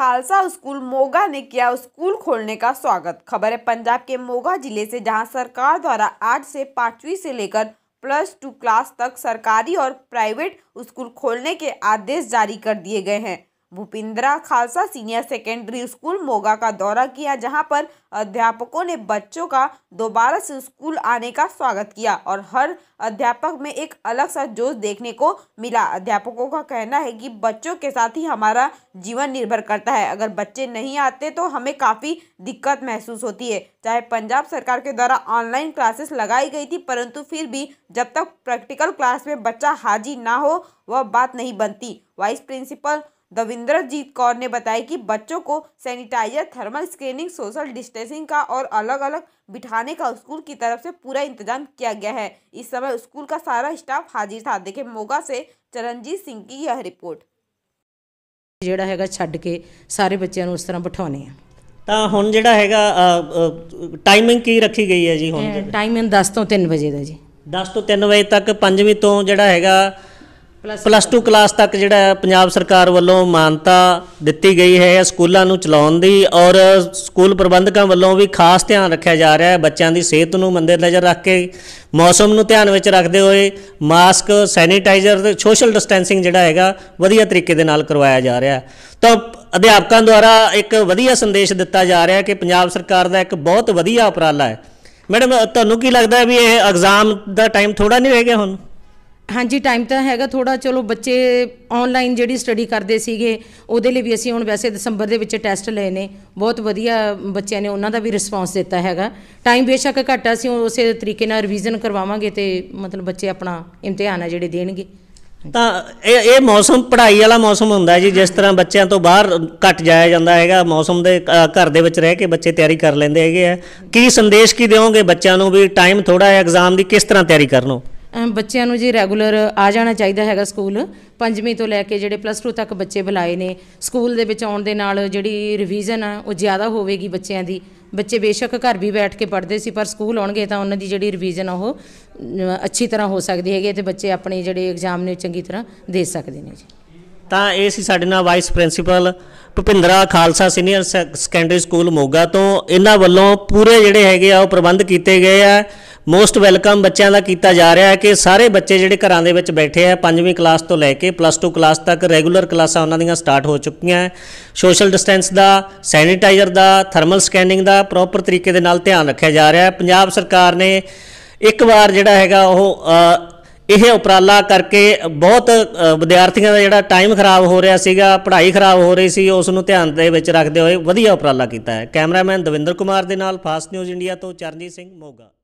Khalsa school Moga ने किया school खोलने का स्वागत खबर है पंजाब के मोगा जिले से जहां सरकार द्वारा आठ से पाँचवीं से लेकर प्लस टू क्लास तक सरकारी और प्राइवेट स्कूल खोलने के आदेश जारी कर दिए गए हैं Bhupindra Khalsa senior secondary school Moga का दौरा किया जहां पर अध्यापकों ने बच्चों का दोबारा से स्कूल आने का स्वागत किया और हर अध्यापक में एक अलग सा जोश देखने को मिला अध्यापकों का कहना है कि बच्चों के साथ ही हमारा जीवन निर्भर करता है अगर बच्चे नहीं आते तो हमें काफ़ी दिक्कत महसूस होती है चाहे पंजाब सरकार के द्वारा ऑनलाइन क्लासेस लगाई गई थी परंतु फिर भी जब तक प्रैक्टिकल क्लास में बच्चा हाजिर ना हो वह बात नहीं बनती वाइस प्रिंसिपल दविंद्रजीत कौर ने बताया कि बच्चों को sanitizer thermal screening social distancing का और अलग अलग बिठाने का स्कूल की तरफ से पूरा इंतजाम किया गया है इस समय स्कूल का सारा स्टाफ हाजिर था देखे मोगा से चरणजीत सिंह की यह रिपोर्ट जो है छड़ के सारे बच्चों उस तरह बिठाने ਬਿਠਾਉਨੇ ਆ ਤਾਂ ਹੁਣ ਜਿਹੜਾ ਹੈਗਾ ਟਾਈਮਿੰਗ ਕੀ ਰੱਖੀ ਗਈ ਹੈ ਜੀ ਹੁਣ ਟਾਈਮਿੰਗ 10 ਤੋਂ 3 तो ਦਾ ਜੀ 10 ਤੋਂ 3 ਵਜੇ ਤੱਕ ਪਲੱਸ 2 ਕਲਾਸ ਤੱਕ ਜਿਹੜਾ ਪੰਜਾਬ ਸਰਕਾਰ ਵੱਲੋਂ ਮਾਨਤਾ ਦਿੱਤੀ ਗਈ ਹੈ ਸਕੂਲਾਂ ਨੂੰ ਚਲਾਉਣ ਦੀ ਔਰ ਸਕੂਲ ਪ੍ਰਬੰਧਕਾਂ ਵੱਲੋਂ ਵੀ ਖਾਸ ਧਿਆਨ ਰੱਖਿਆ ਜਾ ਰਿਹਾ ਹੈ ਬੱਚਿਆਂ ਦੀ ਸਿਹਤ ਨੂੰ ਮੰਦੇ ਨਜ਼ਰ ਰੱਖ ਕੇ ਮੌਸਮ ਨੂੰ ਧਿਆਨ ਵਿੱਚ ਰੱਖਦੇ ਹੋਏ ਮਾਸਕ ਸੈਨੀਟਾਈਜ਼ਰ ਤੇ ਸੋਸ਼ਲ ਡਿਸਟੈਂਸਿੰਗ ਜਿਹੜਾ ਹੈਗਾ ਵਧੀਆ ਤਰੀਕੇ ਦੇ ਨਾਲ ਕਰਵਾਇਆ ਜਾ ਰਿਹਾ ਹੈ ਤਾਂ ਅਧਿਆਪਕਾਂ ਦੁਆਰਾ ਇੱਕ ਵਧੀਆ ਸੰਦੇਸ਼ ਦਿੱਤਾ ਜਾ ਰਿਹਾ ਹੈ ਕਿ ਪੰਜਾਬ ਸਰਕਾਰ ਦਾ ਇੱਕ ਬਹੁਤ ਵਧੀਆ ਉਪਰਾਲਾ ਹੈ ਮੈਡਮ ਤੁਹਾਨੂੰ ਕੀ ਲੱਗਦਾ ਵੀ ਇਹ ਐਗਜ਼ਾਮ ਦਾ ਟਾਈਮ ਥੋੜਾ ਨਹੀਂ ਰਹਿ ਗਿਆ ਹੁਣ ਹਾਂਜੀ ਟਾਈਮ ਤਾਂ ਹੈਗਾ ਥੋੜਾ ਚਲੋ ਬੱਚੇ ਆਨਲਾਈਨ ਜਿਹੜੀ ਸਟੱਡੀ ਕਰਦੇ ਸੀਗੇ ਉਹਦੇ ਲਈ ਵੀ ਅਸੀਂ ਹੁਣ ਵੈਸੇ ਦਸੰਬਰ ਦੇ ਵਿੱਚ ਟੈਸਟ ਲਏ ਨੇ ਬਹੁਤ ਵਧੀਆ ਬੱਚਿਆਂ ਨੇ ਉਹਨਾਂ ਦਾ ਵੀ ਰਿਸਪੌਂਸ ਦਿੱਤਾ ਹੈਗਾ ਟਾਈਮ ਬੇਸ਼ੱਕ ਘੱਟ ਅਸੀਂ ਉਸੇ ਤਰੀਕੇ ਨਾਲ ਰਿਵੀਜ਼ਨ ਕਰਵਾਵਾਂਗੇ ਤੇ ਮਤਲਬ ਬੱਚੇ ਆਪਣਾ ਇਮਤਿਹਾਨ ਆ ਜਿਹੜੇ ਦੇਣਗੇ ਤਾਂ ਇਹ ਇਹ ਮੌਸਮ ਪੜ੍ਹਾਈ ਵਾਲਾ ਮੌਸਮ ਹੁੰਦਾ ਜੀ ਜਿਸ ਤਰ੍ਹਾਂ ਬੱਚਿਆਂ ਤੋਂ ਬਾਹਰ ਘਟ ਜਾਇਆ ਜਾਂਦਾ ਹੈਗਾ ਮੌਸਮ ਦੇ ਘਰ ਦੇ ਵਿੱਚ ਰਹਿ ਕੇ ਬੱਚੇ ਤਿਆਰੀ ਕਰ ਲੈਂਦੇ ਹੈਗੇ ਆ ਕੀ ਸੰਦੇਸ਼ ਕੀ ਦਿਓਗੇ ਬੱਚਿਆਂ ਨੂੰ ਵੀ ਟਾਈਮ ਥੋੜਾ ਹੈ ਐਗਜ਼ਾਮ ਦੀ ਕਿਸ ਤਰ੍ਹਾਂ ਤਿਆਰੀ ਕਰਨੋ ਬੱਚਿਆਂ ਨੂੰ ਜੀ ਰੈਗੂਲਰ ਆ ਜਾਣਾ ਚਾਹੀਦਾ ਹੈਗਾ ਸਕੂਲ ਪੰਜਵੀਂ ਤੋਂ ਲੈ ਕੇ ਜਿਹੜੇ ਪਲੱਸ 2 ਤੱਕ ਬੱਚੇ ਬੁਲਾਏ ਨੇ ਸਕੂਲ ਦੇ ਵਿੱਚ ਆਉਣ ਦੇ ਨਾਲ ਜਿਹੜੀ ਰਿਵੀਜ਼ਨ ਆ ਉਹ ਜ਼ਿਆਦਾ ਹੋਵੇਗੀ ਬੱਚਿਆਂ ਦੀ ਬੱਚੇ ਬੇਸ਼ੱਕ ਘਰ ਵੀ ਬੈਠ ਕੇ ਪੜ੍ਹਦੇ ਸੀ ਪਰ ਸਕੂਲ ਆਉਣਗੇ ਤਾਂ ਉਹਨਾਂ ਦੀ ਜਿਹੜੀ ਰਿਵੀਜ਼ਨ ਉਹ ਅੱਛੀ ਤਰ੍ਹਾਂ ਹੋ ਸਕਦੀ ਹੈਗੀ ਤੇ ਬੱਚੇ ਆਪਣੇ ਜਿਹੜੇ ਐਗਜ਼ਾਮ ਨੇ ਚੰਗੀ ਤਰ੍ਹਾਂ ਦੇ ਸਕਦੇ ਨੇ ਜੀ ਤਾਂ ਇਹ ਸੀ ਸਾਡੇ ਨਾਲ vice principal Bhupindra Khalsa senior secondary school Moga ਤੋਂ ਇਹਨਾਂ ਵੱਲੋਂ ਪੂਰੇ ਜਿਹੜੇ ਹੈਗੇ ਆ ਉਹ ਪ੍ਰਬੰਧ ਕੀਤੇ ਗਏ ਆ ਮੋਸਟ ਵੈਲਕਮ ਬੱਚਿਆਂ ਦਾ ਕੀਤਾ ਜਾ ਰਿਹਾ ਹੈ ਕਿ ਸਾਰੇ ਬੱਚੇ ਜਿਹੜੇ ਘਰਾਂ ਦੇ ਵਿੱਚ ਬੈਠੇ ਆ 5ਵੀਂ ਕਲਾਸ ਤੋਂ ਲੈ ਕੇ ਪਲੱਸ 2 ਕਲਾਸ ਤੱਕ ਰੈਗੂਲਰ ਕਲਾਸਾਂ ਉਹਨਾਂ ਦੀਆਂ ਸਟਾਰਟ ਹੋ ਚੁੱਕੀਆਂ ਸੋਸ਼ਲ ਡਿਸਟੈਂਸ ਦਾ ਸੈਨੀਟਾਈਜ਼ਰ ਦਾ ਥਰਮਲ ਸਕੈਨਿੰਗ ਦਾ ਪ੍ਰੋਪਰ ਤਰੀਕੇ ਦੇ ਨਾਲ ਧਿਆਨ ਰੱਖਿਆ ਜਾ ਰਿਹਾ ਹੈ ਪੰਜਾਬ ਸਰਕਾਰ ਨੇ ਇੱਕ ਵਾਰ ਜਿਹੜਾ ਹੈਗਾ ਉਹ ਇਹ ਉਪਰਾਲਾ ਕਰਕੇ ਬਹੁਤ ਵਿਦਿਆਰਥੀਆਂ ਦਾ ਜਿਹੜਾ ਟਾਈਮ ਖਰਾਬ ਹੋ ਰਿਹਾ ਸੀਗਾ ਪੜ੍ਹਾਈ ਖਰਾਬ ਹੋ ਰਹੀ ਸੀ ਉਸ ਨੂੰ ਧਿਆਨ ਦੇ ਵਿੱਚ ਰੱਖਦੇ ਹੋਏ ਵਧੀਆ ਉਪਰਾਲਾ ਕੀਤਾ ਹੈ ਕੈਮਰਾਮੈਨ ਦਵਿੰਦਰ ਕੁਮਾਰ ਦੇ ਨਾਲ ਫਾਸਟ ਨਿਊਜ਼ ਇੰਡੀਆ ਤੋਂ ਚਰਨਜੀਤ ਸਿੰਘ ਮੋਗਾ